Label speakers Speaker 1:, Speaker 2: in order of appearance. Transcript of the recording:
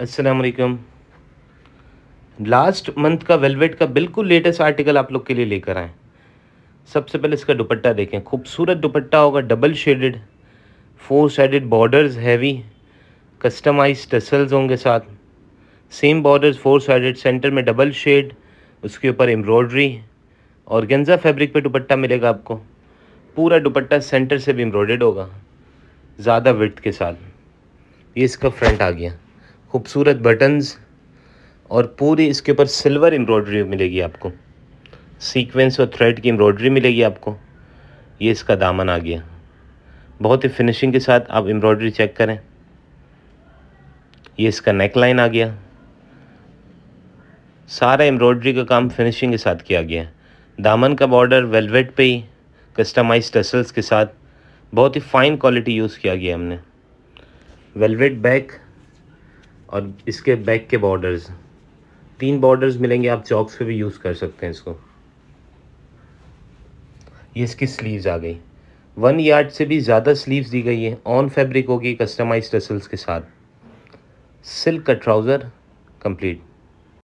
Speaker 1: असलकम last month का velvet का बिल्कुल लेटेस्ट आर्टिकल आप लोग के लिए लेकर आएँ सबसे पहले इसका दुपट्टा देखें खूबसूरत दुपट्टा होगा double shaded four sided borders heavy customise tassels होंगे साथ same borders four sided centre में डबल शेड उसके ऊपर एम्ब्रॉयड्री और गेंजा फैब्रिक पे दुपट्टा मिलेगा आपको पूरा दुपट्टा सेंटर से भी एम्ब्रॉयड होगा ज़्यादा विथ के साथ ये इसका फ्रंट आ गया खूबसूरत बटन्स और पूरी इसके ऊपर सिल्वर एम्ब्रॉयडरी मिलेगी आपको सीक्वेंस और थ्रेड की एम्ब्रॉयडरी मिलेगी आपको ये इसका दामन आ गया बहुत ही फिनिशिंग के साथ आप एम्ब्रॉयडरी चेक करें ये इसका नेक लाइन आ गया सारा एम्ब्रॉयडरी का काम फिनिशिंग के साथ किया गया है दामन का बॉर्डर वेलवेट पे ही कस्टमाइज टसल्स के साथ बहुत ही फ़ाइन क्वालिटी यूज़ किया गया हमने वेलवेट बैक और इसके बैक के बॉर्डर्स तीन बॉर्डर्स मिलेंगे आप चॉक्स पे भी यूज़ कर सकते हैं इसको ये इसकी स्लीव्स आ गई वन यार्ड से भी ज़्यादा स्लीव्स दी गई है ऑन फैब्रिक होगी कस्टमाइज टसल्स के साथ सिल्क का ट्राउज़र कंप्लीट